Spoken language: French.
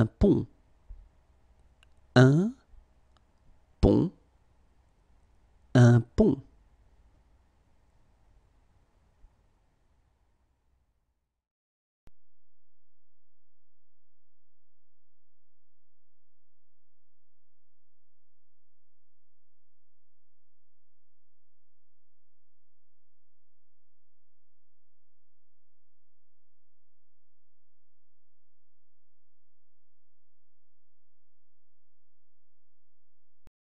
un pont. Un pont. Un pont.